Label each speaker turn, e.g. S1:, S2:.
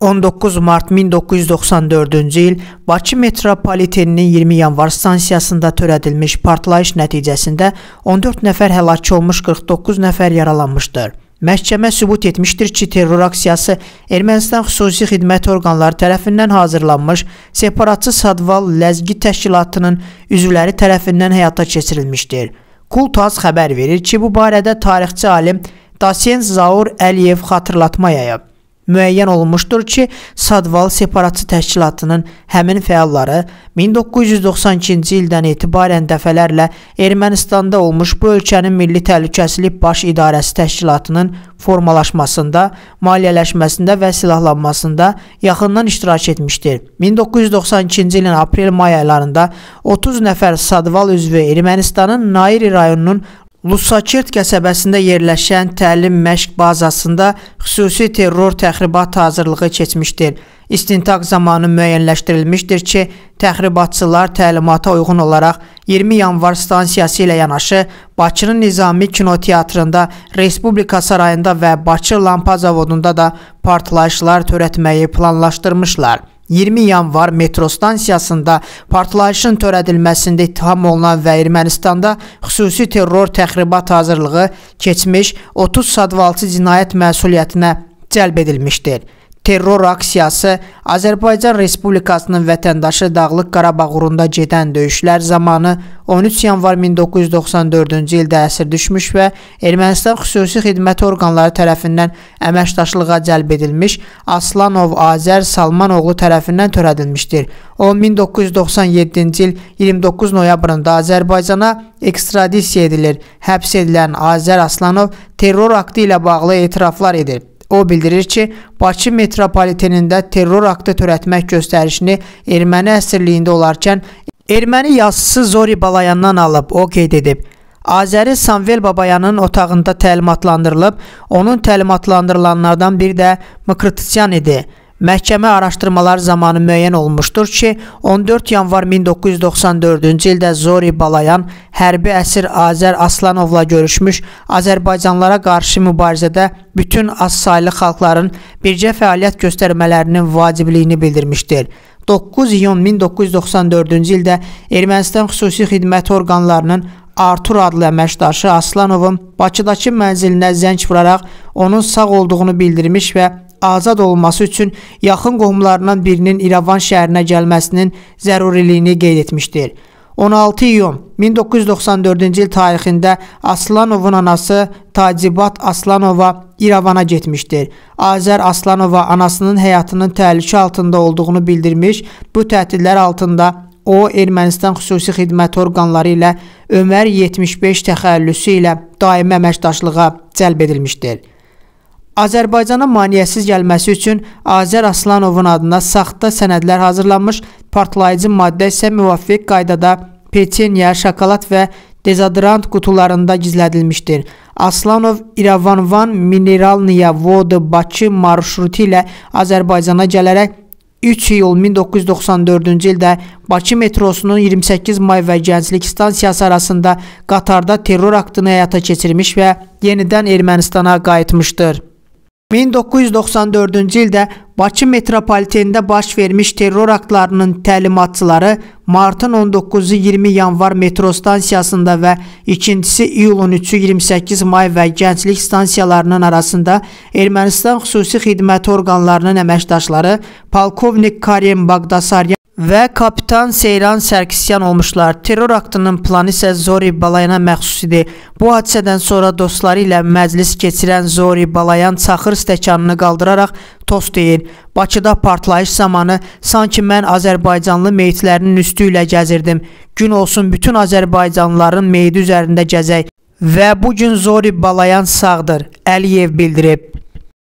S1: 19 mart 1994-cü il Bakı metropoliteninin 20 yanvar stansiyasında törədilmiş partlayış nəticəsində 14 nəfər həlak olmuş, 49 nəfər yaralanmışdır. Məhkəmə sübut etmişdir ki, terror aksiyası Ermənistan xüsusi xidmət orqanları tərəfindən hazırlanmış separatçı Sadval Ləzgi təşkilatının üzvləri tərəfindən həyata keçirilmişdir. Kultas xəbər verir ki, bu barədə tarixçi alim Dasen Zaur Əliyev xatırlatma yayıb müəyyən olunmuşdur ki, Sadval separatçı təşkilatının həmin fəalları 1992-ci ildən etibarən dəfələrlə Ermənistanda olmuş bu ölkənin Milli Təhlükəsizlik Baş İdarəsi təşkilatının formalaşmasında, maliyyələşməsində və silahlanmasında yaxından iştirak etmişdir. 1992-ci ilin aprel-may aylarında 30 nəfər Sadval üzvü Ermənistanın Nairi rayonunun Lusakert qəsəbəsində yerləşən təlim məşq bazasında xüsusi terror təxribatı hazırlığı keçmişdir. İstintaq zamanı müəyyənləşdirilmişdir ki, təxribatçılar təlimata uyğun olaraq 20 yanvar stansiyası ilə yanaşı Bakının Nizami kinoteatrında, Respublika sarayında və Bakı lampa zavodunda da partlayışlar törətməyi planlaşdırmışlar. 20 yanvar metro stansiyasında partlayışın törədilməsində ittiham olunan və Ermənistanda xüsusi terror təxribat hazırlığı keçmiş 30 sadvalçı cinayət məsuliyyətinə cəlb edilmişdir terror aksiyası Azərbaycan Respublikasının vətəndaşı Dağlıq Qarabağ uğrunda gedən döyüşlər zamanı 13 yanvar 1994-cü ildə əsir düşmüş və Ermənistan xüsusi xidmət orqanları tərəfindən əməkdaşlığa cəlb edilmiş Aslanov Azər Salmanoğlu tərəfindən törədilmişdir. O 1997-ci il 29 noyabrında Azərbaycana ekstradisiya edilir. Həbs edilən Azər Aslanov terror aktı ilə bağlı etiraflar edir. O bildirir ki, Bakı metropolitenində terror aktı törətmək göstərişini erməni əsirliyində olarkən erməni yazısı Zori Balayandan alıb, o qeyd edib. Azəri Samvel Babayanın otağında təlimatlandırılıb, onun təlimatlandırılanlardan biri də Mıkrıtisyan idi. Məhkəmə araşdırmaları zamanı müəyyən olmuşdur ki, 14 yanvar 1994-cü ildə Zori Balayan hərbi əsir Azər Aslanovla görüşmüş Azərbaycanlara qarşı mübarizədə bütün azsaylı xalqların bircə fəaliyyət göstərmələrinin vacibliyini bildirmişdir. 9 iyun 1994-cü ildə Ermənistan xüsusi xidmət orqanlarının Artur adlı əməkdaşı Aslanovun Bakıdakı mənzilinə zəng vuraraq onun sağ olduğunu bildirmiş və azad olması üçün yaxın qohumlarından birinin İrəvan şəhərinə gəlməsinin zəruriliyini qeyd etmişdir. 16 iyun 1994-cü il tarixində Aslanovun anası Tacibat Aslanova İrəvana getmişdir. Azər Aslanova anasının həyatının təhlükə altında olduğunu bildirmiş, bu təhdidlər altında o Ermənistan xüsusi xidmət orqanları ilə Ömər 75 təxəllüsü ilə daimi əməkdaşlığa cəlb edilmişdir. Azərbaycana maneəsiz gəlməsi üçün Azər Aslanovun adına saxta sənədlər hazırlanmış, partlayıcı maddə isə müvafiq qaydada peçenya, şokolad və dezodrant qutularında gizlədilmişdir. Aslanov İrəvan-Van Mineralniya Voda Bakı marşrutu ilə Azərbaycana gələrək 3 iyul 1994-cü ildə Bakı metrosunun 28 may və Gənclik stansiyası arasında qatarda terror aktını həyata keçirmiş və yenidən Ermənistana qayıtmışdır. 1994-cü ildə Bakı metropolitenində baş vermiş terror aktlarının təlimatçıları martın 19-u 20 yanvar metro stansiyasında və ikincisi iyulun 3-ü 28 may və gənclik stansiyalarının arasında Ermənistan xüsusi xidmət orqanlarının əməkdaşları polkovnik Karim Bagdasaryan və kapitan Seyran Sərkisyan olmuşlar. Terror aktının planı isə Zori Balayana məxsus idi. Bu hadisədən sonra dostları ilə məclis keçirən Zori Balayan çaxır stəkanını qaldıraraq tost deyir. Bakıda partlayış zamanı sanki mən Azərbaycanlı meyitlərinin üstü ilə gəzirdim. Gün olsun bütün Azərbaycanlıların meyidi üzərində gəzək və bu gün Zori Balayan sağdır. Əliyev bildirib.